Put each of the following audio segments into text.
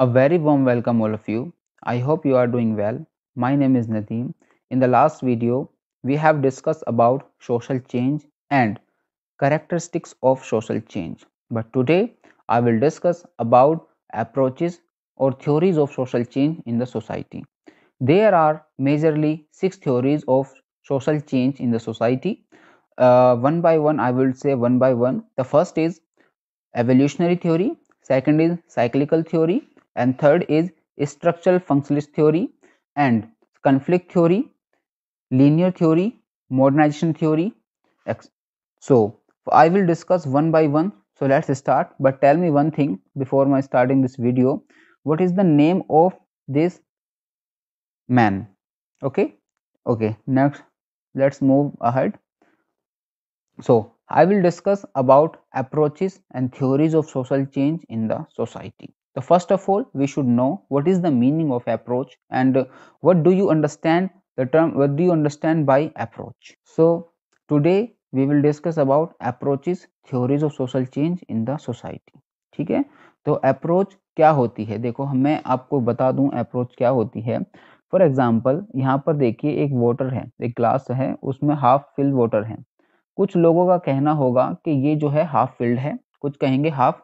A very warm welcome all of you. I hope you are doing well. My name is Nadeem. In the last video, we have discussed about social change and characteristics of social change. But today, I will discuss about approaches or theories of social change in the society. There are majorly six theories of social change in the society. Uh, one by one, I will say one by one. The first is evolutionary theory. Second is cyclical theory and third is structural functionalist theory and conflict theory, linear theory, modernization theory. So, I will discuss one by one. So, let's start. But tell me one thing before my starting this video. What is the name of this man? Okay. Okay. Next, let's move ahead. So, I will discuss about approaches and theories of social change in the society. The first of all, we should know what is the meaning of approach and what do you understand the term, what do you understand by approach? So, today we will discuss about approaches, theories of social change in the society. ठीक है तो approach क्या होती है देखो मैं आपको बता दूं approach क्या होती है फॉर एग्जाम्पल यहाँ पर देखिए एक वोटर है एक ग्लास है उसमें हाफ फिल वोटर है कुछ लोगों का कहना होगा कि ये जो है हाफ फिल्ड है कुछ कहेंगे हाफ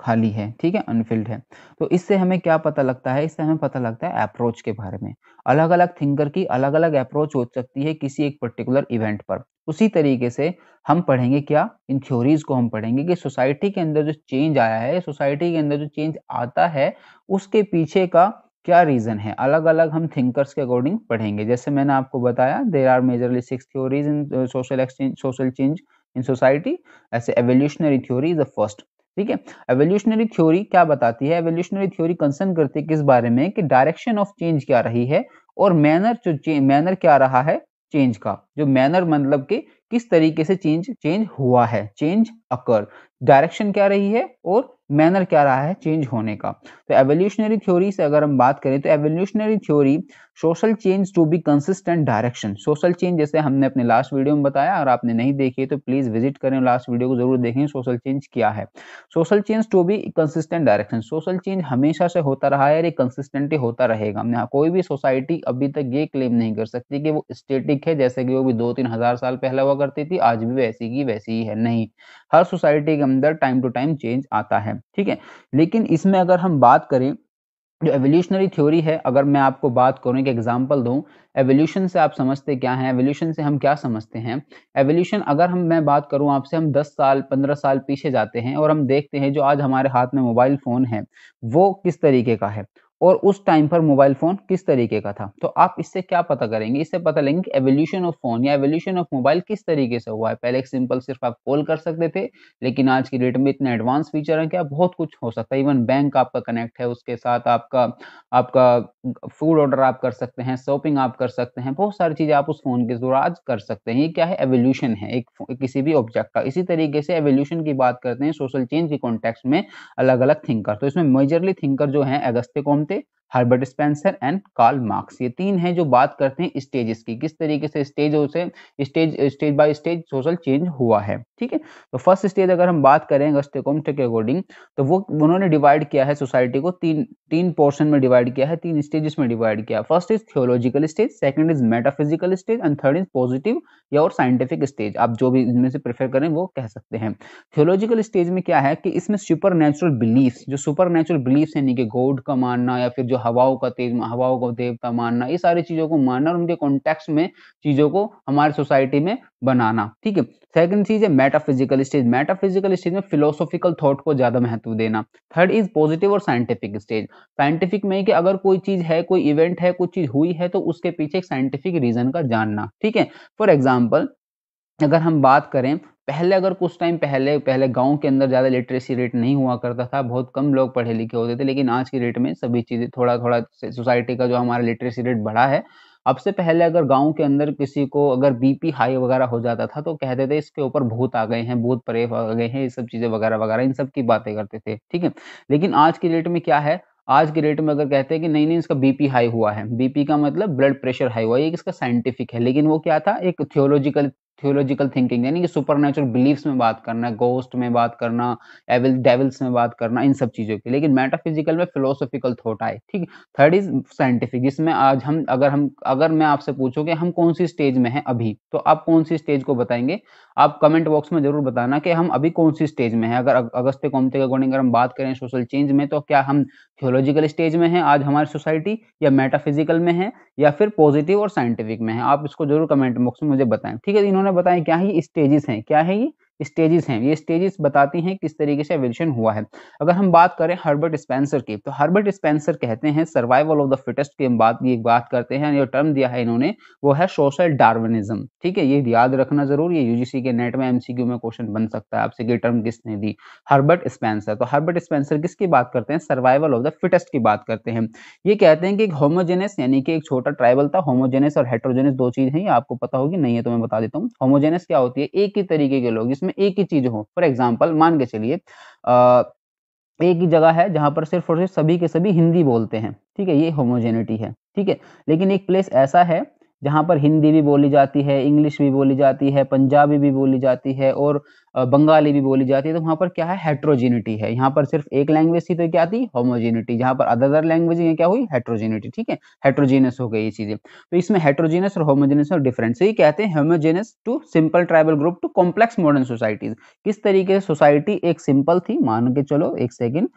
खाली है ठीक है अनफिल्ड है तो इससे हमें क्या पता लगता है इससे हमें पता लगता है अप्रोच के बारे में अलग अलग थिंकर की अलग अलग अप्रोच हो सकती है किसी एक पर्टिकुलर इवेंट पर उसी तरीके से हम पढ़ेंगे क्या इन थ्योरीज को हम पढ़ेंगे कि सोसाइटी के अंदर जो चेंज आया है सोसाइटी के अंदर जो चेंज आता है उसके पीछे का क्या रीजन है अलग अलग हम थिंकर्स के अकॉर्डिंग पढ़ेंगे जैसे मैंने आपको बताया there are majorly six theories in social exchange social change in society ऐसे evolutionary theory is the first ठीक है एवोल्यूशनरी थ्योरी क्या बताती है एवोल्यूशनरी थ्योरी कंसर्न करती है किस बारे में कि डायरेक्शन ऑफ चेंज क्या रही है और मैनर जो मैनर क्या रहा है चेंज का जो मैनर मतलब कि किस तरीके से चेंज चेंज हुआ है चेंज अकर डायरेक्शन क्या रही है और मैनर क्या रहा है चेंज होने का तो एवोल्यूशनरी थ्योरी से अगर हम बात करें तो evolutionary theory social change to be consistent direction social change जैसे हमने अपने लास्ट वीडियो में बताया और आपने नहीं देखी तो प्लीज विजिट करें लास्ट वीडियो को जरूर देखें सोशल चेंज क्या है social change to be consistent direction social change हमेशा से होता रहा है और ये कंसिस्टेंटली होता रहेगा हमने हाँ, कोई भी सोसाइटी अभी तक ये क्लेम नहीं कर सकती कि वो स्टेटिक है जैसे कि वो भी दो तीन हजार साल पहले हुआ करती थी आज भी वैसी की वैसी ही है नहीं हर सोसाइटी के अंदर टाइम टू टाइम चेंज आता है ठीक है लेकिन इसमें अगर हम बात करें जो एवोल्यूशनरी थ्योरी है अगर मैं आपको बात करूँ एक एग्जाम्पल दूँ एवोल्यूशन से आप समझते क्या हैं एवोल्यूशन से हम क्या समझते हैं एवोल्यूशन अगर हम मैं बात करूँ आपसे हम 10 साल 15 साल पीछे जाते हैं और हम देखते हैं जो आज हमारे हाथ में मोबाइल फ़ोन है वो किस तरीके का है और उस टाइम पर मोबाइल फोन किस तरीके का था तो आप इससे क्या पता करेंगे इससे पता लेंगे कि एवोल्यूशन ऑफ फोन या एवोल्यूशन ऑफ मोबाइल किस तरीके से हुआ है पहले एक सिंपल सिर्फ आप कॉल कर सकते थे लेकिन आज की डेट में इतने एडवांस फीचर है कि आप बहुत कुछ हो सकता है इवन बैंक आपका कनेक्ट है उसके साथ आपका आपका फूड ऑर्डर आप कर सकते हैं शॉपिंग आप कर सकते हैं बहुत सारी चीज़ें आप उस फोन के द्वारा आज कर सकते हैं ये क्या है एवोल्यूशन है एक किसी भी ऑब्जेक्ट का इसी तरीके से एवोल्यूशन की बात करते हैं सोशल चेंज के कॉन्टेक्स में अलग अलग थिंकर तो इसमें मेजरली थिंकर जो है अगस्त्य कॉम थे Herbert Spencer and Karl Marx ये तीन हैं जो बात करते हैं स्टेजेस की किस तरीके से स्टेज से stage stage by stage social change हुआ है ठीक है तो फर्स्ट स्टेज अगर हम बात करें गस्टेकोम्ट के अकॉर्डिंग तो वो उन्होंने डिवाइड किया है सोसाइटी को तीन तीन पोर्शन में डिवाइड किया है तीन स्टेजेस में डिवाइड किया first is theological stage second is metaphysical stage and third is positive या और साइंटिफिक स्टेज आप जो भी इनमें से प्रेफर करें वो कह सकते हैं थियोलॉजिकल स्टेज में क्या है कि इसमें सुपर नेचुरल जो सुपर नेचुरल बिलीफ यानी कि गोड का मानना मानना या फिर जो हवाओं का तेज हवाओं को देवता मानना ये सारी चीजों को मानना और उनके कॉन्टेक्स्ट में चीजों को हमारे सोसाइटी में बनाना ठीक है सेकंड चीज है मेटाफिजिकल स्टेज मेटाफिजिकल स्टेज में फिलोसॉफिकल थॉट को ज्यादा महत्व देना थर्ड इज पॉजिटिव और साइंटिफिक स्टेज साइंटिफिक में कि अगर कोई चीज है कोई इवेंट है कोई चीज हुई है तो उसके पीछे एक साइंटिफिक रीजन का जानना ठीक है फॉर एग्जाम्पल अगर हम बात करें पहले अगर कुछ टाइम पहले पहले गांव के अंदर ज़्यादा लिटरेसी रेट नहीं हुआ करता था बहुत कम लोग पढ़े लिखे होते थे लेकिन आज की रेट में सभी चीज़ें थोड़ा थोड़ा सोसाइटी का जो हमारा लिटरेसी रेट बढ़ा है अब से पहले अगर गांव के अंदर किसी को अगर बीपी हाई वगैरह हो जाता था तो कहते थे इसके ऊपर भूत आ गए हैं भूत परेफ आ गए हैं ये सब चीज़ें वगैरह वगैरह इन सब की बातें करते थे ठीक है लेकिन आज की डेट में क्या है आज के डेट में अगर कहते हैं कि नहीं नहीं इसका बीपी हाई हुआ है बीपी का मतलब ब्लड प्रेशर हाई हुआ है ये इसका साइंटिफिक है लेकिन वो क्या था एक थियोलॉजिकल थियोलॉजिकल थिंकिंग यानी कि सुपर नेचुरल बिलीव्स में बात करना गोस्ट में बात करना एविल डेविल्स में बात करना इन सब चीज़ों की लेकिन मेटाफिजिकल में फिलोसॉफिकल थॉट आए ठीक थर्ड इज साइंटिफिक जिसमें आज हम अगर हम अगर मैं आपसे पूछूँ कि हम कौन सी स्टेज में हैं अभी तो आप कौन सी स्टेज को बताएंगे आप कमेंट बॉक्स में जरूर बताना कि हम अभी कौन सी स्टेज में हैं अगर अगस्त कौमते के अकॉर्डिंग अगर हम बात करें सोशल चेंज में तो क्या हम थियोलॉजिकल स्टेज में हैं आज हमारी सोसाइटी या मेटाफिजिकल में है या फिर पॉजिटिव और साइंटिफिक में है आप इसको जरूर कमेंट बॉक्स में मुझे बताएं ठीक है इन्होंने उन्होंने बताया क्या ही स्टेजेस हैं क्या है ये स्टेजेस हैं ये स्टेजेस बताती हैं किस तरीके से एवोल्यूशन हुआ है अगर हम बात करें हर्बर्ट स्पेंसर की तो हर्बर्ट स्पेंसर कहते हैं सर्वाइवल ऑफ द फिटेस्ट की बात ये बात करते हैं जो टर्म दिया है इन्होंने वो है सोशल डार्विनिज्म ठीक है ये याद रखना जरूर ये यूजीसी के नेट में एमसीक्यू में क्वेश्चन बन सकता है आपसे ये टर्म किसने दी हर्बर्ट स्पेंसर तो हर्बर्ट स्पेंसर किसकी बात करते हैं सर्वाइवल ऑफ द फिटेस्ट की बात करते हैं ये कहते हैं कि होमोजेनस यानी कि एक छोटा ट्राइबल था होमोजेनस और हेट्रोजेनस दो चीज है आपको पता होगी नहीं है तो मैं बता देता हूँ होमोजेनस क्या होती है एक ही तरीके के लोग इसमें जिसमें एक ही चीज हो फॉर एग्जाम्पल मान के चलिए एक ही जगह है जहां पर सिर्फ और सिर्फ सभी के सभी हिंदी बोलते हैं ठीक है ये होमोजेनिटी है ठीक है लेकिन एक प्लेस ऐसा है जहाँ पर हिंदी भी बोली जाती है इंग्लिश भी बोली जाती है पंजाबी भी बोली जाती है और बंगाली भी बोली जाती है तो वहाँ पर क्या है हेट्रोजिनिटी है यहाँ पर सिर्फ एक लैंग्वेज थी तो क्या थी होमोजिनिटी जहाँ पर अदर अदर लैंग्वेज ये क्या हुई हेट्रोजिनिटी ठीक है हेट्रोजीनियस हो गई ये चीज़ें तो इसमें हेट्रोजीनियस और होमोजीनियस और डिफरेंस ये कहते हैं homogeneous to simple tribal group to complex modern societies किस तरीके से सोसाइटी एक सिंपल थी मानो के चलो एक सेकेंड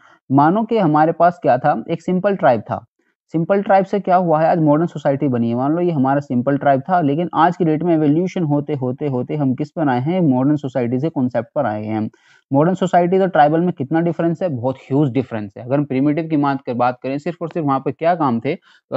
मानो कि हमारे पास क्या था एक सिंपल ट्राइब था सिंपल ट्राइब से क्या हुआ है आज मॉडर्न सोसाइटी बनी है मान लो ये हमारा सिंपल ट्राइब था लेकिन आज की डेट में एवोल्यूशन होते होते होते हम किस पर आए हैं मॉडर्न सोसाइटी से कॉन्सेप्ट पर आए हैं मॉडर्न सोसाइटी और ट्राइबल में कितना डिफरेंस है बहुत ह्यूज डिफरेंस है अगर हम प्रीमेटिव की बात कर बात करें सिर्फ और सिर्फ वहाँ पर क्या काम थे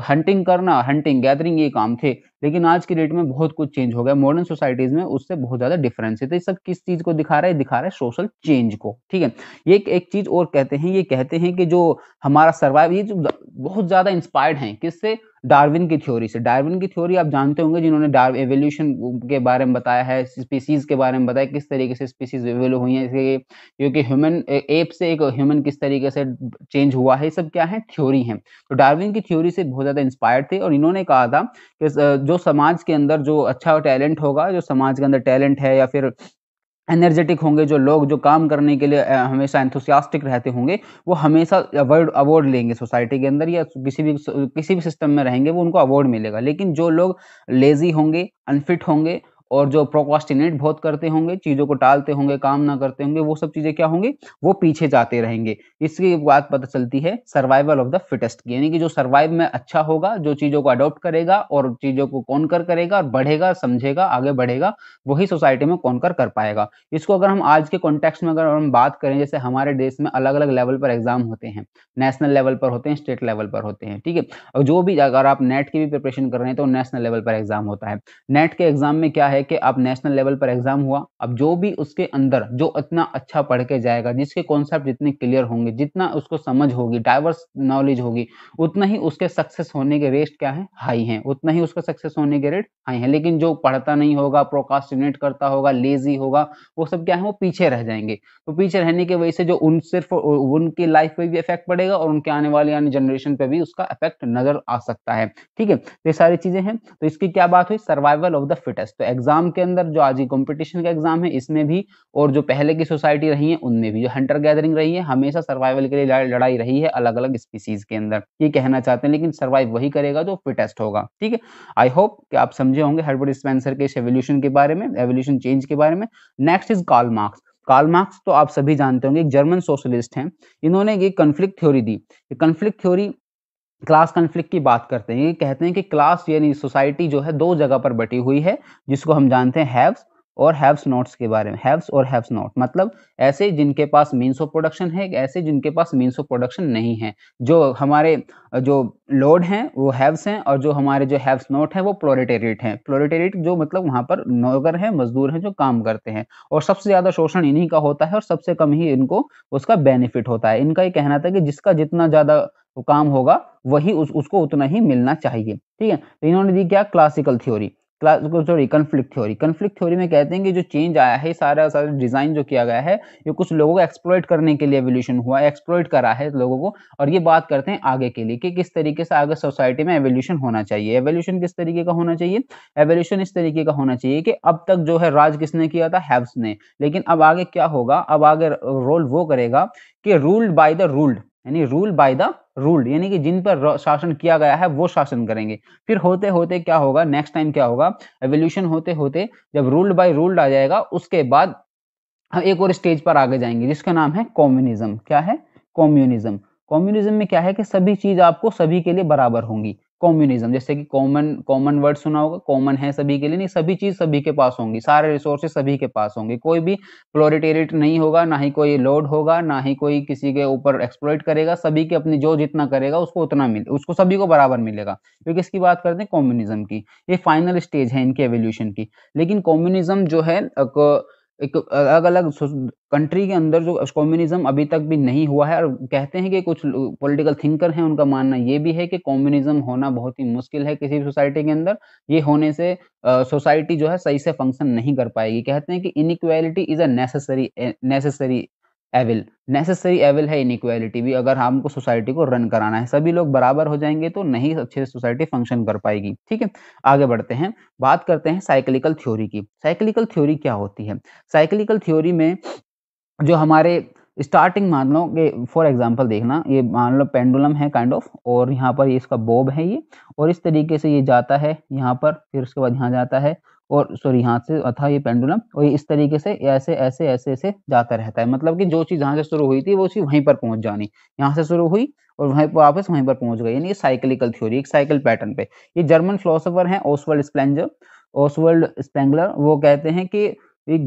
हंटिंग करना हंटिंग गैदरिंग ये काम थे लेकिन आज की डेट में बहुत कुछ चेंज हो गया मॉडर्न सोसाइटीज में उससे बहुत ज्यादा डिफरेंस है तो ये सब किस चीज को दिखा रहा है दिखा रहा है सोशल चेंज को ठीक है ये एक चीज और कहते हैं ये कहते हैं कि जो हमारा सर्वाइव ये जो बहुत ज्यादा इंस्पायर्ड है किससे डार्विन की थ्योरी से डार्विन की थ्योरी आप जानते होंगे जिन्होंने एवोल्यूशन के बारे में बताया है स्पीसीज के बारे में बताया किस तरीके से स्पीसीज एवोल्व हुई हैं क्योंकि ह्यूमन एप से एक ह्यूमन किस तरीके से चेंज हुआ है सब क्या है थ्योरी है तो डार्विन की थ्योरी से बहुत ज़्यादा इंस्पायर्ड थे और इन्होंने कहा था कि जो समाज के अंदर जो अच्छा टैलेंट होगा जो समाज के अंदर टैलेंट है या फिर एनर्जेटिक होंगे जो लोग जो काम करने के लिए हमेशा एंथुसियास्टिक रहते होंगे वो हमेशा अवार्ड अवार्ड लेंगे सोसाइटी के अंदर या किसी भी किसी भी सिस्टम में रहेंगे वो उनको अवार्ड मिलेगा लेकिन जो लोग लेजी होंगे अनफिट होंगे और जो प्रोकॉस्टिनेट बहुत करते होंगे चीज़ों को टालते होंगे काम ना करते होंगे वो सब चीज़ें क्या होंगी वो पीछे जाते रहेंगे इसकी बात पता चलती है सर्वाइवल ऑफ द फिटेस्ट की यानी कि जो सर्वाइव में अच्छा होगा जो चीज़ों को अडोप्ट करेगा और चीज़ों को कौन कर करेगा और बढ़ेगा समझेगा आगे बढ़ेगा वही सोसाइटी में कौन कर कर पाएगा इसको अगर हम आज के कॉन्टेक्स्ट में अगर हम बात करें जैसे हमारे देश में अलग अलग लेवल पर एग्जाम होते हैं नेशनल लेवल पर होते हैं स्टेट लेवल पर होते हैं ठीक है और जो भी अगर आप नेट की भी प्रिपरेशन कर रहे हैं तो नेशनल लेवल पर एग्जाम होता है नेट के एग्जाम में क्या है है कि अब नेशनल लेवल पर एग्जाम हुआ अब जो भी उसके अंदर जो इतना अच्छा पढ़ के जाएगा जिसके कॉन्सेप्ट जितने क्लियर होंगे जितना उसको समझ होगी डाइवर्स नॉलेज होगी उतना ही उसके सक्सेस होने के रेट क्या है हाई हैं उतना ही उसका सक्सेस होने के रेट हाई है लेकिन जो पढ़ता नहीं होगा प्रोकास्टिनेट करता होगा लेजी होगा वो सब क्या है वो पीछे रह जाएंगे तो पीछे रहने की वजह से जो उन सिर्फ उनकी लाइफ पे भी इफेक्ट पड़ेगा और उनके आने वाले आने जनरेशन पे भी उसका इफेक्ट नजर आ सकता है ठीक है तो ये सारी चीजें हैं तो इसकी क्या बात हुई सर्वाइवल ऑफ द फिटेस्ट तो एग्जाम एग्जाम के अंदर जो आज ही कॉम्पिटिशन का एग्जाम है इसमें भी और जो पहले की सोसाइटी रही है उनमें भी जो हंटर गैदरिंग रही है हमेशा सर्वाइवल के लिए लड़ाई रही है अलग अलग स्पीसीज के अंदर ये कहना चाहते हैं लेकिन सर्वाइव वही करेगा जो फिटेस्ट होगा ठीक है आई होप कि आप समझे होंगे हर्बर्ट स्पेंसर के एवोल्यूशन के बारे में एवोल्यूशन चेंज के बारे में next is Karl Marx Karl Marx तो आप सभी जानते होंगे एक जर्मन सोशलिस्ट हैं इन्होंने एक कन्फ्लिक्ट थ्योरी दी कन्फ्लिक्ट थ्योरी क्लास कन्फ्लिक्ट की बात करते हैं ये कहते हैं कि क्लास यानी सोसाइटी जो है दो जगह पर बटी हुई है जिसको हम जानते हैं हैव्स और हैव्स नॉट्स के बारे में हैव्स और हैव्स नॉट मतलब ऐसे जिनके पास मीन्स ऑफ प्रोडक्शन है ऐसे जिनके पास मीन्स ऑफ प्रोडक्शन नहीं है जो हमारे जो लोड हैं वो हैव्स हैं और जो हमारे जो हैव्स नॉट हैं वो प्लोरेटेरिएट हैं प्लोरेटेरिएट जो मतलब वहाँ पर नौकर हैं मजदूर हैं जो काम करते हैं और सबसे ज़्यादा शोषण इन्हीं का होता है और सबसे कम ही इनको उसका बेनिफिट होता है इनका ये कहना था कि जिसका जितना ज़्यादा तो काम होगा वही उस उसको उतना ही मिलना चाहिए ठीक है तो इन्होंने दी क्या classical theory sorry conflict theory conflict theory में कहते हैं कि जो चेंज आया है सारा सारा डिजाइन जो किया गया है ये कुछ लोगों को एक्सप्लोइट करने के लिए एवोल्यूशन हुआ है एक्सप्लोइट करा है लोगों को और ये बात करते हैं आगे के लिए कि किस तरीके से आगे सोसाइटी में एवोल्यूशन होना चाहिए एवोल्यूशन किस तरीके का होना चाहिए एवोल्यूशन इस तरीके का होना चाहिए कि अब तक जो है राज किसने किया था हैव्स ने लेकिन अब आगे क्या होगा अब आगे रोल वो करेगा कि रूल्ड बाय द रूल्ड यानी रूल बाय द रूल्ड यानी कि जिन पर शासन किया गया है वो शासन करेंगे फिर होते होते क्या होगा नेक्स्ट टाइम क्या होगा एवोल्यूशन होते होते जब रूल्ड बाय रूल्ड आ जाएगा उसके बाद हम एक और स्टेज पर आगे जाएंगे जिसका नाम है कॉम्युनिज्म क्या है कॉम्युनिज्म कॉम्युनिज्म में क्या है कि सभी चीज आपको सभी के लिए बराबर होंगी कॉम्युनिज्म जैसे कि कॉमन कॉमन वर्ड सुना होगा कॉमन है सभी के लिए नहीं सभी चीज सभी के पास होंगी सारे रिसोर्सेज सभी के पास होंगे कोई भी प्लोरिटेरिट नहीं होगा ना ही कोई लोड होगा ना ही कोई किसी के ऊपर एक्सप्लोइट करेगा सभी के अपनी जो जितना करेगा उसको उतना मिले उसको सभी को बराबर मिलेगा क्योंकि इसकी बात करते हैं कॉम्युनिज्म की ये फाइनल स्टेज है इनके एवोल्यूशन की लेकिन कॉम्युनिज्म जो है एक अलग अलग कंट्री के अंदर जो कम्युनिज्म अभी तक भी नहीं हुआ है और कहते हैं कि कुछ पॉलिटिकल थिंकर हैं उनका मानना ये भी है कि कम्युनिज्म होना बहुत ही मुश्किल है किसी भी सोसाइटी के अंदर ये होने से सोसाइटी जो है सही से फंक्शन नहीं कर पाएगी कहते हैं कि inequality is a necessary necessary evil necessary evil है इनक्वालिटी भी अगर हमको सोसाइटी को रन कराना है सभी लोग बराबर हो जाएंगे तो नहीं अच्छे से सोसाइटी फंक्शन कर पाएगी ठीक है आगे बढ़ते हैं बात करते हैं साइकिलिकल थ्योरी की साइकिलिकल थ्योरी क्या होती है साइकिलिकल थ्योरी में जो हमारे स्टार्टिंग मान लो कि फॉर एग्जांपल देखना ये मान लो पेंडुलम है काइंड kind ऑफ of, और यहाँ पर ये इसका बोब है ये और इस तरीके से ये जाता है यहाँ पर फिर उसके बाद यहाँ जाता है और सॉरी यहाँ से था ये पेंडुलम और ये इस तरीके से ऐसे ऐसे ऐसे ऐसे जाता रहता है मतलब कि जो चीज़ यहाँ से शुरू हुई थी वो चीज़ वहीं पर पहुंच जानी यहाँ से शुरू हुई और वहीं पर वापस वहीं पर पहुंच गई यानी ये साइकिलिकल थ्योरी एक साइकिल पैटर्न पे ये जर्मन फिलोसोफर हैं ओसवर्ल्ड स्प्लेंजर ओसवर्ल्ड स्पेंगलर वो कहते हैं कि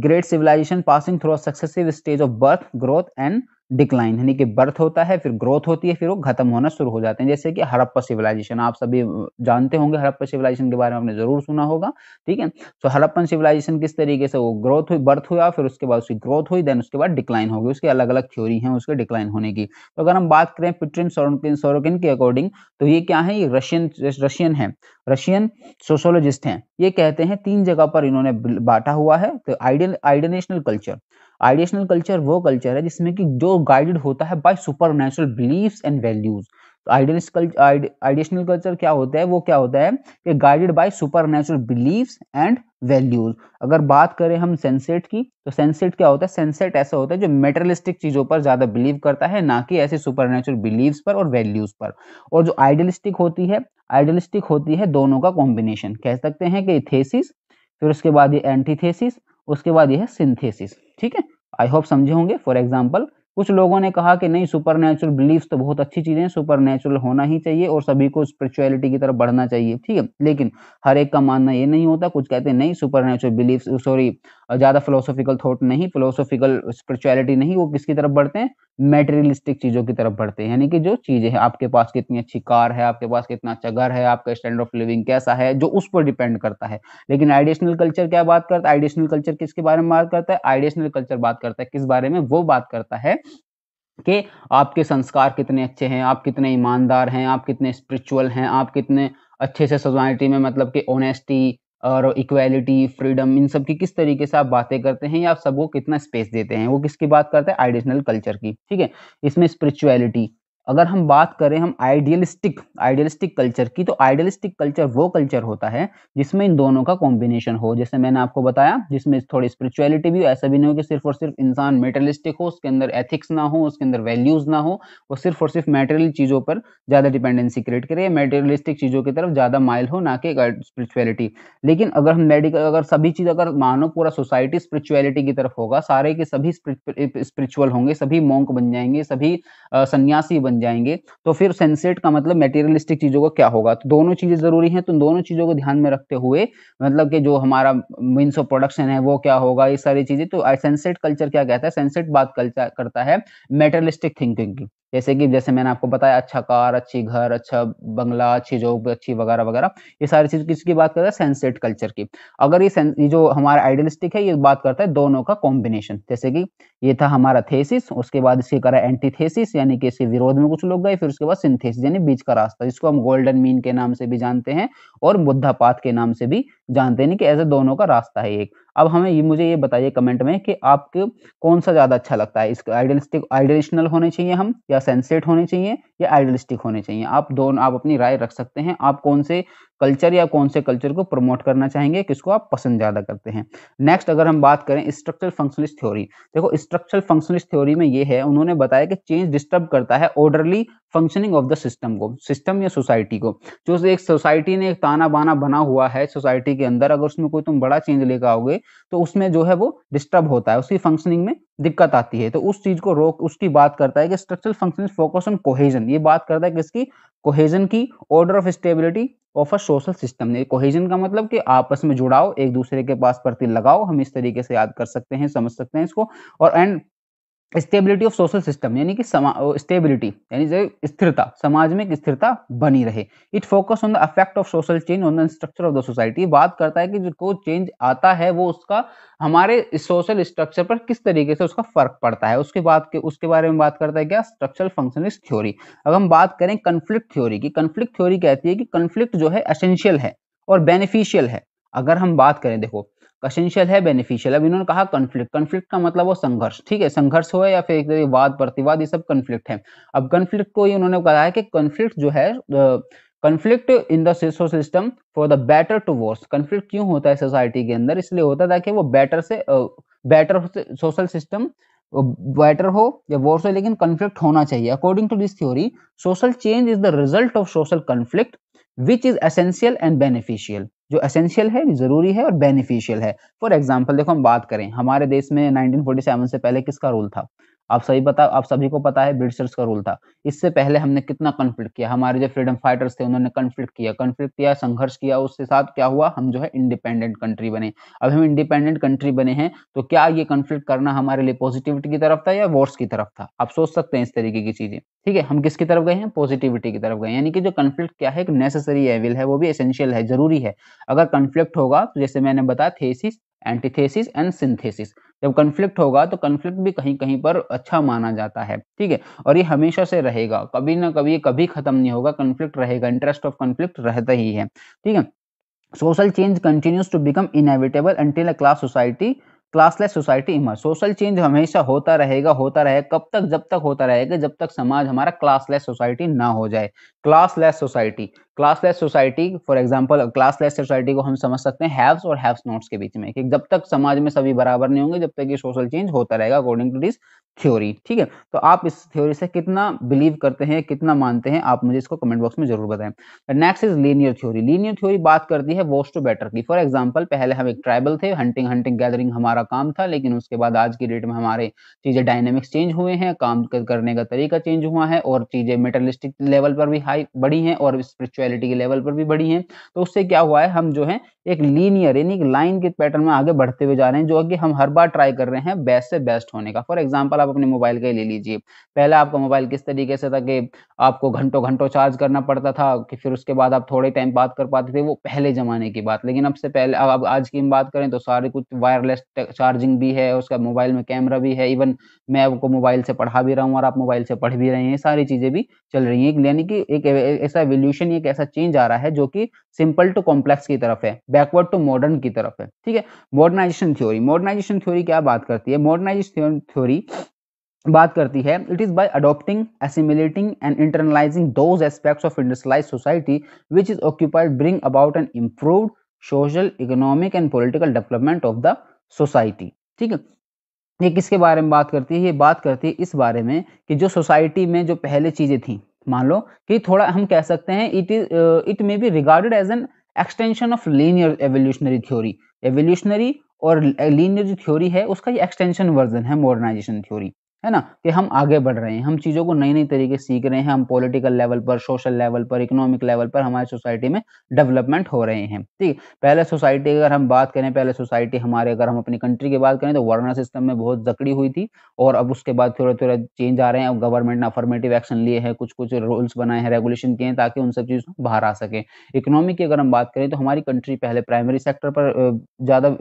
great civilisation passing through successive stage of birth growth and decline यानी कि बर्थ होता है फिर ग्रोथ होती है फिर वो खत्म होना शुरू हो जाते हैं जैसे कि हड़प्पा सिविलाइजेशन आप सभी जानते होंगे हड़प्पा सिविलाइजेशन के बारे में आपने जरूर सुना होगा ठीक है तो हड़प्पन सिविलाइजेशन किस तरीके से वो ग्रोथ हुई बर्थ हुआ फिर उसके बाद उसकी ग्रोथ हुई देन उसके बाद डिक्लाइन होगी उसकी अलग अलग थ्योरी है उसके डिक्लाइन होने की तो अगर हम बात करें पिट्रिन सोरोकिन सोरोकिन के अकॉर्डिंग तो ये क्या है ये रशियन रशियन है रशियन सोशोलॉजिस्ट हैं ये कहते हैं तीन जगह पर इन्होंने बांटा हुआ है तो ideal ideational culture ideational culture वो कल्चर है जिसमें कि जो गाइडेड होता है by super natural believe and values ideational culture क्या होता है वो क्या होता है कि guided by super natural believe and values अगर बात करें हम सेंसेट की तो सेंसेट क्या होता है सेंसेट ऐसा होता है जो मेटरलिस्टिक चीज़ों पर ज़्यादा बिलीव करता है ना कि ऐसे सुपर नेचुरल बिलीव पर और वैल्यूज पर और जो आइडियलिस्टिक होती है आइडियलिस्टिक होती है दोनों का कॉम्बिनेशन कह सकते हैं कि थेसिस फिर उसके बाद ये एंटीथेसिस उसके बाद यह है सिंथेसिस ठीक है आई होप समझे होंगे फॉर एग्जाम्पल कुछ लोगों ने कहा कि नहीं सुपर नेचुरल बिलीफ तो बहुत अच्छी चीज़ें हैं सुपर नेचुरल होना ही चाहिए और सभी को स्पिरिचुअलिटी की तरफ बढ़ना चाहिए ठीक है लेकिन हर एक का मानना ये नहीं होता कुछ कहते हैं नहीं सुपर नेचुरल बिलीफ सॉरी ज़्यादा फिलोसॉफिकल थॉट नहीं फिलोसॉफिकल स्पिरिचुअलिटी नहीं वो किसकी तरफ बढ़ते हैं मेटेरियलिस्टिक चीज़ों की तरफ बढ़ते हैं यानी कि जो चीज़ें हैं आपके पास कितनी अच्छी कार है आपके पास कितना अच्छा घर है आपका स्टैंडर्ड ऑफ लिविंग कैसा है जो उस पर डिपेंड करता है लेकिन आइडिशनल कल्चर क्या बात करता है आइडिशनल कल्चर किसके बारे में बात करता है आइडिशनल कल्चर बात करता है किस बारे में वो बात करता है कि आपके संस्कार कितने अच्छे हैं आप कितने ईमानदार हैं आप कितने स्पिरिचुअल हैं आप कितने अच्छे से सोसाइटी में मतलब कि ओनेस्टी और इक्वेलिटी फ्रीडम इन सब की किस तरीके से आप बातें करते हैं या आप सबको कितना स्पेस देते हैं वो किसकी बात करते हैं आइडिशनल कल्चर की ठीक है इसमें स्पिरिचुअलिटी अगर हम बात करें हम आइडियलिस्टिक आइडियलिस्टिक कल्चर की तो आइडियलिस्टिक कल्चर वो कल्चर होता है जिसमें इन दोनों का कॉम्बिनेशन हो जैसे मैंने आपको बताया जिसमें थोड़ी स्पिरिचुअलिटी भी हो ऐसा भी नहीं हो कि सिर्फ और सिर्फ इंसान मेटरलिस्टिक हो उसके अंदर एथिक्स ना हो उसके अंदर वैल्यूज ना हो वो सिर्फ और सिर्फ मेटेरियल चीज़ों पर ज़्यादा डिपेंडेंसी क्रिएट करे मेटेरियलिस्टिक चीज़ों की तरफ ज़्यादा माइल हो ना कि स्पिरिचुअलिटी लेकिन अगर हम मेडिकल अगर सभी चीज़ अगर मानो पूरा सोसाइटी स्परिचुअलिटी की तरफ होगा सारे के सभी स्परिचुअल होंगे सभी मोंक बन जाएंगे सभी सन्यासी बन बन जाएंगे तो फिर सेंसेट का मतलब मेटेरियलिस्टिक चीजों का क्या होगा तो दोनों चीजें जरूरी हैं तो दोनों चीजों को ध्यान में रखते हुए मतलब कि जो हमारा मीन्स ऑफ प्रोडक्शन है वो क्या होगा ये सारी चीजें तो सेंसेट कल्चर क्या कहता है सेंसेट बात करता है मेटेरियलिस्टिक थिंकिंग की जैसे कि जैसे मैंने आपको बताया अच्छा कार अच्छी घर अच्छा बंगला अच्छी जॉब अच्छी वगैरह वगैरह ये सारी चीज किसकी बात करता है सेंसेट कल्चर की अगर ये, जो हमारा आइडियलिस्टिक है ये बात करता है दोनों का कॉम्बिनेशन जैसे कि ये था हमारा थेसिस उसके बाद इसके करा एंटीथेसिस यानी कि इसके विरोध में कुछ लोग गए फिर उसके बाद सिंथेसिस यानी बीच का रास्ता जिसको हम गोल्डन मीन के नाम से भी जानते हैं और बुद्धा पाथ के नाम से भी जानते हैं कि ऐसे दोनों का रास्ता है एक अब हमें ये मुझे ये बताइए कमेंट में कि आपको कौन सा ज़्यादा अच्छा लगता है इसको आइडियलिस्टिक आइडियलिशनल होने चाहिए हम या सेंसेट होने चाहिए या आइडियलिस्टिक होने चाहिए आप दोनों आप अपनी राय रख सकते हैं आप कौन से कल्चर या कौन से कल्चर को प्रमोट करना चाहेंगे किसको आप पसंद ज़्यादा करते हैं नेक्स्ट अगर हम बात करें स्ट्रक्चरल फंक्शनलिस्ट थ्योरी देखो स्ट्रक्चरल फंक्शनलिस्ट थ्योरी में ये है उन्होंने बताया कि चेंज डिस्टर्ब करता है orderly functioning of the system को सिस्टम या सोसाइटी को जो एक सोसाइटी ने एक ताना बाना बना हुआ है सोसाइटी के अंदर अगर उसमें कोई तुम बड़ा चेंज लेकर आओगे तो उसमें जो है वो डिस्टर्ब होता है उसकी फंक्शनिंग में दिक्कत आती है तो उस चीज को रोक उसकी बात करता है कि structural function focus on cohesion ये बात करता है किसकी कोहेजन की order of stability of a social system cohesion का मतलब कि आपस में जुड़ाओ एक दूसरे के पास प्रति लगाओ हम इस तरीके से याद कर सकते हैं समझ सकते हैं इसको और and stability of social system यानी कि स्टेबिलिटी यानी स्थिरता समाज में स्थिरता बनी रहे it focus on the affect of social change on the structure of the society बात करता है कि जो चेंज आता है वो उसका हमारे सोशल स्ट्रक्चर पर किस तरीके से उसका फर्क पड़ता है उसके बाद के उसके बारे में बात करता है क्या स्ट्रक्चरल फंक्शनलिस्ट थ्योरी अगर हम बात करें कन्फ्लिक्ट थ्योरी की कन्फ्लिक्ट थ्योरी कहती है कि कन्फ्लिक्ट जो है असेंशियल है और बेनिफिशियल है अगर हम बात करें देखो असेंशियल है बेनिफिशियल अब इन्होंने कहा कन्फ्लिक्ट कन्फ्लिक्ट का मतलब वो संघर्ष ठीक है संघर्ष हो या फिर एक तरह वाद प्रतिवाद ये सब कन्फ्लिक्ट है अब कन्फ्लिक्ट को ही उन्होंने कहा है कि कन्फ्लिक्ट जो है conflict in the social system for the better to worse conflict क्यों होता है सोसाइटी के अंदर इसलिए होता था कि वो बेटर से बेटर सोशल सिस्टम बेटर हो या वर्स हो लेकिन कन्फ्लिक्ट होना चाहिए according to this theory social change is the result of social conflict which is essential and beneficial जो असेंशियल है जरूरी है और बेनिफिशियल है फॉर एग्जाम्पल देखो हम बात करें हमारे देश में 1947 से पहले किसका रूल था आप सभी पता आप सभी को पता है ब्रिटिशर्स का रूल था इससे पहले हमने कितना कन्फ्लिक्ट किया हमारे जो फ्रीडम फाइटर्स थे उन्होंने कन्फ्लिक्ट किया कन्फ्लिक्ट किया संघर्ष किया उसके साथ क्या हुआ हम जो है इंडिपेंडेंट कंट्री बने अब हम इंडिपेंडेंट कंट्री बने हैं तो क्या ये कन्फ्लिक्ट करना हमारे लिए पॉजिटिविटी की तरफ था या वॉर्स की तरफ था आप सोच सकते हैं इस तरीके की चीजें ठीक है हम किसकी तरफ गए हैं पॉजिटिविटी की तरफ गए यानी कि जो कन्फ्लिक्ट क्या है एक नेसेसरी एविल है वो भी एसेंशियल है जरूरी है अगर कन्फ्लिक्ट होगा तो जैसे मैंने बताया थेसिस एंटीथेसिस एंड सिंथेसिस जब कन्फ्लिक्ट होगा तो कन्फ्लिक्ट भी कहीं कहीं पर अच्छा माना जाता है ठीक है और ये हमेशा से रहेगा कभी ना कभी कभी खत्म नहीं होगा कन्फ्लिक्ट रहेगा इंटरेस्ट ऑफ कन्फ्लिक्ट रहता ही है ठीक है social change continues to become inevitable until class society classless society emerge social change हमेशा होता रहेगा होता रहेगा कब तक जब तक होता रहेगा जब तक समाज हमारा क्लासलेस सोसाइटी ना हो जाए classless society classless society for example classless society को हम समझ सकते हैं हैव्स और हैव्स नॉट्स के बीच में कि जब तक समाज में सभी बराबर नहीं होंगे जब तक ये सोशल चेंज होता रहेगा अकॉर्डिंग टू दिस थ्योरी ठीक है तो आप इस थ्योरी से कितना बिलीव करते हैं कितना मानते हैं आप मुझे इसको कमेंट बॉक्स में जरूर बताएं next is linear theory linear theory बात करती है वोस्ट टू बेटर की फॉर एग्जाम्पल पहले हम एक ट्राइबल थे हंटिंग हंटिंग गैदरिंग हमारा काम था लेकिन उसके बाद आज की डेट में हमारे चीज़ें डायनेमिक्स चेंज हुए हैं काम करने का तरीका चेंज हुआ है और चीज़ें मेटलिस्टिक लेवल पर भी हाई बढ़ी हैं और स्परिचुअल म्यूनसिपैलिटी के लेवल पर भी बढ़ी हैं तो उससे क्या हुआ है हम जो है एक लीनियर यानी एक लाइन के पैटर्न में आगे बढ़ते हुए जा रहे हैं जो कि हम हर बार ट्राई कर रहे हैं बेस्ट से बेस्ट होने का फॉर एग्जाम्पल आप अपने मोबाइल का ही ले लीजिए पहले आपका मोबाइल किस तरीके से था कि आपको घंटों घंटों चार्ज करना पड़ता था कि फिर उसके बाद आप थोड़े टाइम बात कर पाते थे वो पहले ज़माने की बात लेकिन अब से पहले अब आज की हम बात करें तो सारे कुछ वायरलेस चार्जिंग भी है उसका मोबाइल में कैमरा भी है इवन मैं आपको मोबाइल से पढ़ा भी रहा हूँ और आप मोबाइल से पढ़ भी रहे हैं सारी चीज़ें भी चल रही हैं यानी कि एक ऐसा एवोल्यूशन एक ऐसा चेंज आ रहा है जो कि सिंपल टू कॉम्प्लेक्स की तरफ है बैकवर्ड टू मॉडर्न की तरफ है ठीक है मॉडर्नाइजेशन थ्योरी मॉडर्नाइजेशन थ्योरी क्या बात करती है मॉडर्नाइजेशन थ्योरी बात करती है it is by adopting assimilating and internalising those aspects of industrialise society which is occupied bring about an improved social economic and political development of the society ठीक है ये किसके बारे में बात करती है ये बात करती है इस बारे में कि जो सोसाइटी में जो पहले चीज़ें थी मान लो कि थोड़ा हम कह सकते हैं it is it may be regarded as an extension of linear evolutionary theory evolutionary और लीनियर जो थ्योरी है उसका ये एक्सटेंशन वर्जन है मॉडर्नाइजेशन थ्योरी है ना कि हम आगे बढ़ रहे हैं हम चीज़ों को नई नई तरीके सीख रहे हैं हम पॉलिटिकल लेवल पर सोशल लेवल पर इकोनॉमिक लेवल पर हमारी सोसाइटी में डेवलपमेंट हो रहे हैं ठीक पहले सोसाइटी अगर हम बात करें पहले सोसाइटी हमारे अगर हम अपनी कंट्री की बात करें तो वर्नर सिस्टम में बहुत जकड़ी हुई थी और अब उसके बाद थोड़े थोड़े चेंज आ रहे हैं अब गवर्नमेंट ने अफर्मेटिव एक्शन लिए हैं कुछ कुछ रूल्स बनाए हैं रेगुलेशन किए हैं ताकि उन सब चीज़ों बाहर आ सके इकोनॉमी की अगर हम बात करें तो हमारी कंट्री पहले प्राइमरी सेक्टर पर ज़्यादा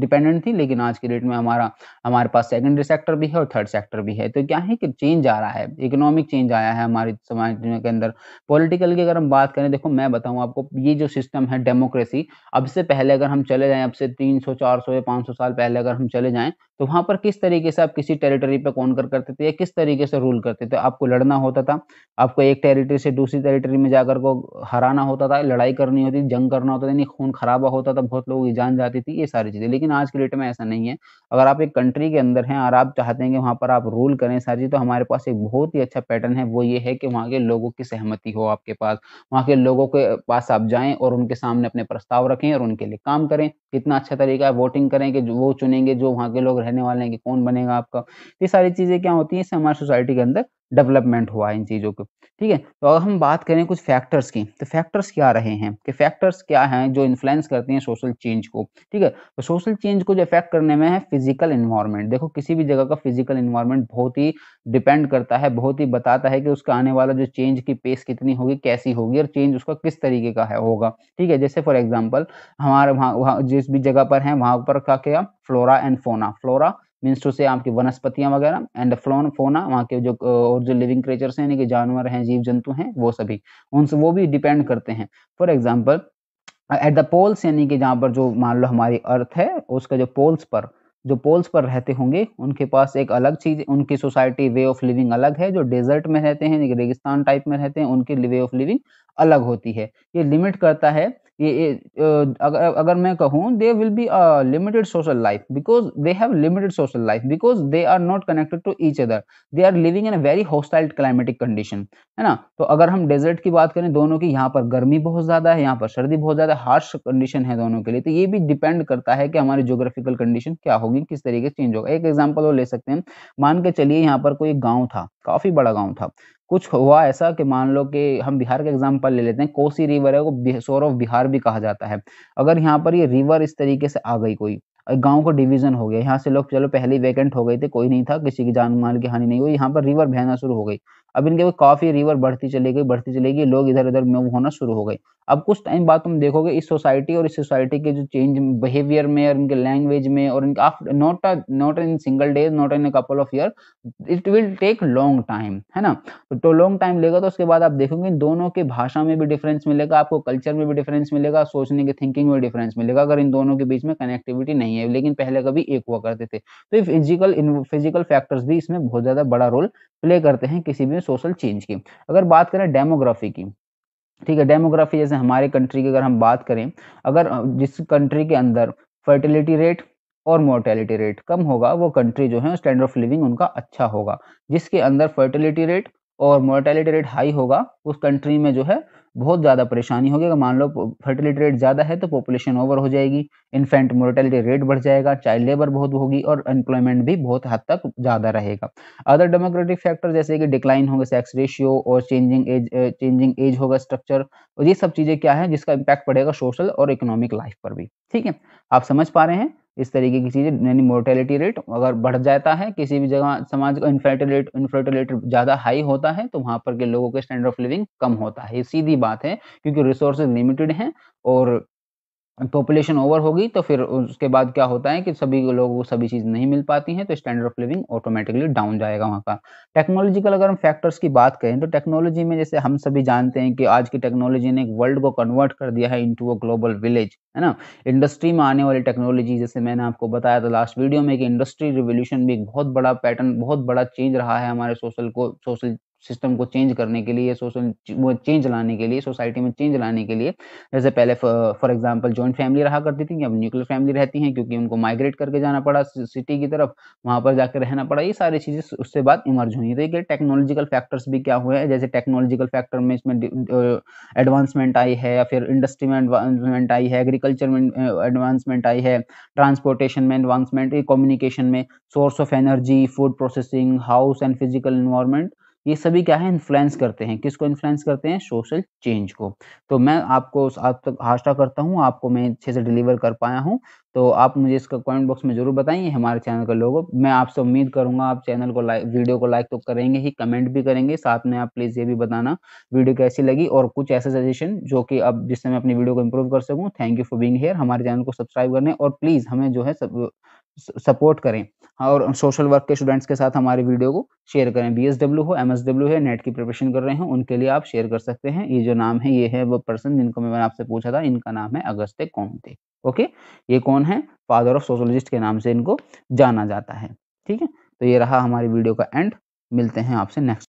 डिपेंडेंट थी लेकिन आज की डेट में हमारा हमारे पास सेकेंडरी सेक्टर भी है और थर्ड सेक्टर भी है तो क्या है कि चेंज आ रहा है इकोनॉमिक चेंज आया है हमारे समाज के अंदर पॉलिटिकल की अगर हम बात करें देखो मैं बताऊँ आपको ये जो सिस्टम है डेमोक्रेसी अब से पहले अगर हम चले जाएं अब से तीन सौ चार सौ या पाँच सौ साल पहले अगर हम चले जाएं तो वहां पर किस तरीके से आप किसी टेरिटरी पे कौन कर करते थे या किस तरीके से रूल करते थे आपको लड़ना होता था आपको एक टेरिटरी से दूसरी टेरिटरी में जाकर को हराना होता था लड़ाई करनी होती जंग करना होता था यानी खून खराबा होता था बहुत लोगों की जान जाती थी ये सारी चीज़ें लेकिन आज के डेट में ऐसा नहीं है अगर आप एक कंट्री के अंदर हैं और आप चाहते हैं कि वहाँ पर आप रूल करें सारी तो हमारे पास एक बहुत ही अच्छा पैटर्न है वो ये है कि वहाँ के लोगों की सहमति हो आपके पास वहाँ के लोगों के पास आप जाएँ और उनके सामने अपने प्रस्ताव रखें और उनके लिए काम करें कितना अच्छा तरीका है वोटिंग करें कि वो चुनेंगे जो वहाँ के लोग रहने वाले हैं कि कौन बनेगा आपका तो ये सारी चीज़ें क्या होती हैं इससे हमारी सोसाइटी के अंदर डेवलपमेंट हुआ इन चीज़ों को ठीक है तो अगर हम बात करें कुछ फैक्टर्स की तो फैक्टर्स क्या रहे हैं कि फैक्टर्स क्या हैं जो इन्फ्लुएंस करते हैं सोशल चेंज को ठीक है तो सोशल चेंज को जो इफेक्ट करने में है फिजिकल इन्वायरमेंट देखो किसी भी जगह का फिजिकल इन्वायरमेंट बहुत ही डिपेंड करता है बहुत ही बताता है कि उसका आने वाला जो चेंज की पेस कितनी होगी कैसी होगी और चेंज उसका किस तरीके का है होगा ठीक है जैसे फॉर एग्जाम्पल हमारे वहाँ जिस भी जगह पर है वहाँ पर का क्या flora and fauna flora means to say आपकी वनस्पतियां वगैरह एंड फ्लोन फोना वहाँ के जो और जो लिविंग क्रिएचर्स हैं यानी कि जानवर हैं जीव जंतु हैं वो सभी उनसे वो भी डिपेंड करते हैं for example at the poles यानी कि जहाँ पर जो मान लो हमारी अर्थ है उसका जो पोल्स पर जो पोल्स पर रहते होंगे उनके पास एक अलग चीज़ उनकी सोसाइटी वे ऑफ लिविंग अलग है जो डेजर्ट में रहते हैं रेगिस्तान टाइप में रहते हैं उनके वे ऑफ लिविंग अलग होती है ये लिमिट करता है ये अगर अगर मैं कहूँ they will be limited social life because they have limited social life because they are not connected to each other they are living in a very hostile climatic condition है ना तो अगर हम डेजर्ट की बात करें दोनों की यहाँ पर गर्मी बहुत ज़्यादा है यहाँ पर सर्दी बहुत ज़्यादा हार्श कंडीशन है दोनों के लिए तो ये भी डिपेंड करता है कि हमारी जोग्राफिकल कंडीशन क्या होगी किस तरीके से चेंज होगा एक एग्जाम्पल वो ले सकते हैं मान के चलिए यहाँ पर कोई गाँव था काफ़ी बड़ा गाँव था कुछ हुआ ऐसा कि मान लो कि हम बिहार के एग्जाम्पल ले लेते हैं कोसी रिवर है वो सोर ऑफ बिहार भी कहा जाता है अगर यहाँ पर ये रिवर इस तरीके से आ गई कोई गांव को डिवीजन हो गया यहाँ से लोग चलो पहले वैकेंट हो गए थे कोई नहीं था किसी की जान माल की हानि नहीं हुई यहाँ पर रिवर बहना शुरू हो गई अब इनके काफी रिवर बढ़ती चली गई बढ़ती चली गई लोग इधर उधर मूव होना शुरू हो गए अब कुछ टाइम बाद तुम देखोगे इस सोसाइटी और इस सोसाइटी के जो चेंज बिहेवियर में और इनके लैंग्वेज में और इनके not not in single days not in couple of year it will take long time है ना तो लॉन्ग टाइम लेगा तो उसके बाद आप देखोगे दोनों के भाषा में भी डिफरेंस मिलेगा आपको कल्चर में भी डिफरेंस मिलेगा सोचने की थिंकिंग में डिफरेंस मिलेगा अगर इन दोनों के बीच में कनेक्टिविटी नहीं है लेकिन पहले कभी एक हुआ करते थे तो फिजिकल फिजिकल फैक्टर्स भी इसमें बहुत ज्यादा बड़ा रोल प्ले करते हैं किसी भी सोशल चेंज की अगर बात करें डेमोग्राफी की ठीक है डेमोग्राफी जैसे हमारे कंट्री की अगर हम बात करें अगर जिस कंट्री के अंदर फर्टिलिटी रेट और मोर्टेलिटी रेट कम होगा वो कंट्री जो है स्टैंडर्ड ऑफ लिविंग उनका अच्छा होगा जिसके अंदर फर्टिलिटी रेट और मोर्टेलिटी रेट हाई होगा उस कंट्री में जो है बहुत ज़्यादा परेशानी होगी अगर मान लो फर्टिलिटी रेट ज़्यादा है तो पॉपुलेशन ओवर हो जाएगी इन्फेंट मोर्टेलिटी रेट बढ़ जाएगा चाइल्ड लेबर बहुत होगी और एम्प्लॉयमेंट भी बहुत हद तक ज़्यादा रहेगा अदर डेमोक्रेटिक फैक्टर जैसे कि डिक्लाइन होगा सेक्स रेशियो और चेंजिंग एज चेंजिंग एज होगा स्ट्रक्चर और ये सब चीज़ें क्या है जिसका इम्पैक्ट पड़ेगा सोशल और इकोनॉमिक लाइफ पर भी ठीक है आप समझ पा रहे हैं इस तरीके की चीज़ें यानी मोर्टेलिटी रेट अगर बढ़ जाता है किसी भी जगह समाज का इन्फर्टिलेट इन्फर्टिलेट ज़्यादा हाई होता है तो वहाँ पर के लोगों के स्टैंडर्ड ऑफ लिविंग कम होता है ये सीधी बात है क्योंकि रिसोर्सेज लिमिटेड हैं और पॉपुलेशन ओवर होगी तो फिर उसके बाद क्या होता है कि सभी लोगों को सभी चीज़ नहीं मिल पाती हैं तो standard of living automatically down जाएगा वहाँ का टेक्नोलॉजिकल अगर हम फैक्टर्स की बात करें तो टेक्नोलॉजी में जैसे हम सभी जानते हैं कि आज की टेक्नोलॉजी ने वर्ल्ड को कन्वर्ट कर दिया है इंटू अ ग्लोबल विलेज है ना इंडस्ट्री में आने वाली टेक्नोलॉजी जैसे मैंने आपको बताया था लास्ट वीडियो में कि इंडस्ट्री रिवोल्यूशन भी एक बहुत बड़ा पैटर्न बहुत बड़ा चेंज रहा है हमारे सोशल को सोशल सिस्टम को चेंज करने के लिए सोशल वो चेंज लाने के लिए सोसाइटी में चेंज लाने के लिए जैसे पहले फॉर एग्जांपल जॉइंट फैमिली रहा करती थी अब न्यूक्लियर फैमिली रहती हैं क्योंकि उनको माइग्रेट करके जाना पड़ा सिटी की तरफ वहाँ पर जाकर रहना पड़ा ये सारी चीज़ें उससे बाद इमर्ज हुई तो ये टेक्नोलॉजिकल फैक्टर्स भी क्या हुए हैं जैसे टेक्नोलॉजिकल फैक्टर में इसमें एडवांसमेंट आई है या फिर इंडस्ट्री में एडवांसमेंट आई है एग्रीकल्चर में एडवांसमेंट आई है ट्रांसपोर्टेशन में एडवांसमेंट कम्युनिकेशन में source of energy food processing house and physical environment ये सभी क्या है इन्फ्लुएंस करते हैं किसको इन्फ्लुएंस करते हैं सोशल चेंज को तो मैं आपको आप तक आशा करता हूँ आपको मैं अच्छे से डिलीवर कर पाया हूँ तो आप मुझे इसका कमेंट बॉक्स में जरूर बताइए हमारे चैनल का लोगो मैं आपसे उम्मीद करूंगा आप चैनल को लाइक वीडियो को लाइक तो करेंगे ही कमेंट भी करेंगे साथ में आप प्लीज़ ये भी बताना वीडियो कैसी लगी और कुछ ऐसे सजेशन जो कि अब जिससे मैं अपनी वीडियो को इम्प्रूव कर सकूँ thank you for being here हमारे चैनल को सब्सक्राइब करने और प्लीज़ हमें जो है सब सपोर्ट करें और सोशल वर्क के स्टूडेंट्स के साथ हमारी वीडियो को शेयर करें बी हो एम है नेट की प्रिपरेशन कर रहे हैं उनके लिए आप शेयर कर सकते हैं ये जो नाम है ये है वो पर्सन जिनको मैंने आपसे पूछा था इनका नाम है अगस्त कौन ओके ये कौन है फादर ऑफ सोशोलॉजिस्ट के नाम से इनको जाना जाता है ठीक है तो ये रहा हमारी वीडियो का एंड मिलते हैं आपसे नेक्स्ट